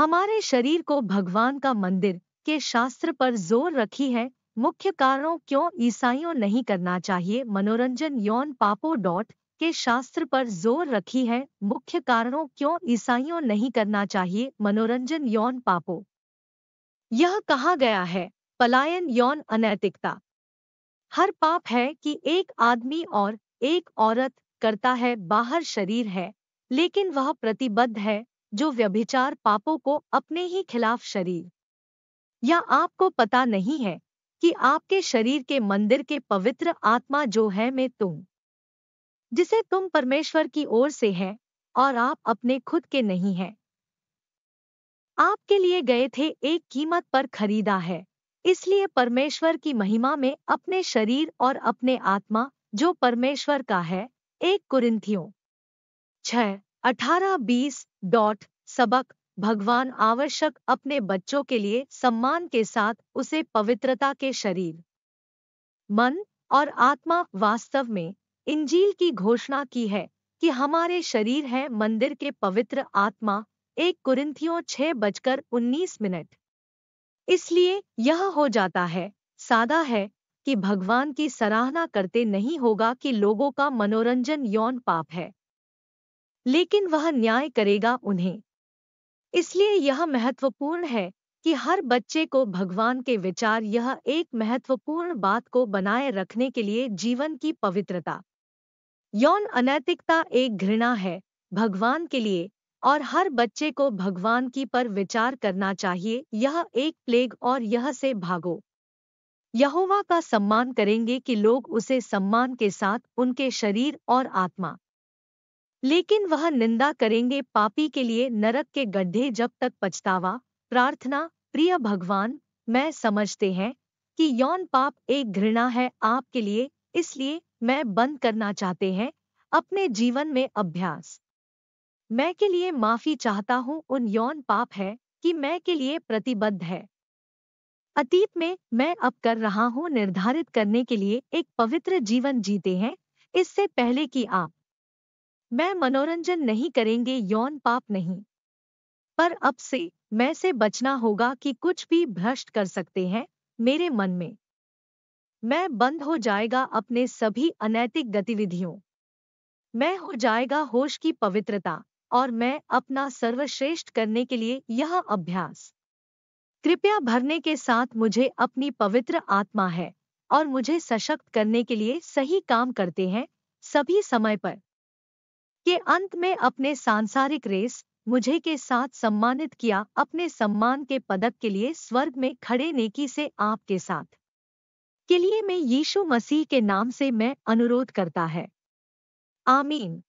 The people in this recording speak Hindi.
हमारे शरीर को भगवान का मंदिर के शास्त्र पर जोर रखी है मुख्य कारणों क्यों ईसाइयों नहीं करना चाहिए मनोरंजन यौन पापो डॉट के शास्त्र पर जोर रखी है मुख्य कारणों क्यों ईसाइयों नहीं करना चाहिए मनोरंजन यौन पापो यह कहा गया है पलायन यौन अनैतिकता हर पाप है कि एक आदमी और एक औरत करता है बाहर शरीर है लेकिन वह प्रतिबद्ध है जो व्यभिचार पापों को अपने ही खिलाफ शरीर या आपको पता नहीं है कि आपके शरीर के मंदिर के पवित्र आत्मा जो है मैं तुम जिसे तुम परमेश्वर की ओर से है और आप अपने खुद के नहीं हैं आपके लिए गए थे एक कीमत पर खरीदा है इसलिए परमेश्वर की महिमा में अपने शरीर और अपने आत्मा जो परमेश्वर का है एक कुरिंथियों छह अठारह बीस डॉट सबक भगवान आवश्यक अपने बच्चों के लिए सम्मान के साथ उसे पवित्रता के शरीर मन और आत्मा वास्तव में इंजील की घोषणा की है कि हमारे शरीर है मंदिर के पवित्र आत्मा एक कुरिंथियों छह बजकर उन्नीस मिनट इसलिए यह हो जाता है सादा है कि भगवान की सराहना करते नहीं होगा कि लोगों का मनोरंजन यौन पाप है लेकिन वह न्याय करेगा उन्हें इसलिए यह महत्वपूर्ण है कि हर बच्चे को भगवान के विचार यह एक महत्वपूर्ण बात को बनाए रखने के लिए जीवन की पवित्रता यौन अनैतिकता एक घृणा है भगवान के लिए और हर बच्चे को भगवान की पर विचार करना चाहिए यह एक प्लेग और यह से भागो यहोवा का सम्मान करेंगे कि लोग उसे सम्मान के साथ उनके शरीर और आत्मा लेकिन वह निंदा करेंगे पापी के लिए नरक के गड्ढे जब तक पछतावा प्रार्थना प्रिय भगवान मैं समझते हैं कि यौन पाप एक घृणा है आपके लिए इसलिए मैं बंद करना चाहते हैं अपने जीवन में अभ्यास मैं के लिए माफी चाहता हूँ उन यौन पाप है कि मैं के लिए प्रतिबद्ध है अतीत में मैं अब कर रहा हूँ निर्धारित करने के लिए एक पवित्र जीवन जीते हैं इससे पहले कि आप मैं मनोरंजन नहीं करेंगे यौन पाप नहीं पर अब से मैं से बचना होगा कि कुछ भी भ्रष्ट कर सकते हैं मेरे मन में मैं बंद हो जाएगा अपने सभी अनैतिक गतिविधियों मैं हो जाएगा होश की पवित्रता और मैं अपना सर्वश्रेष्ठ करने के लिए यह अभ्यास कृपया भरने के साथ मुझे अपनी पवित्र आत्मा है और मुझे सशक्त करने के लिए सही काम करते हैं सभी समय पर के अंत में अपने सांसारिक रेस मुझे के साथ सम्मानित किया अपने सम्मान के पदक के लिए स्वर्ग में खड़े नेकी से आपके साथ के लिए मैं यीशु मसीह के नाम से मैं अनुरोध करता है आमीन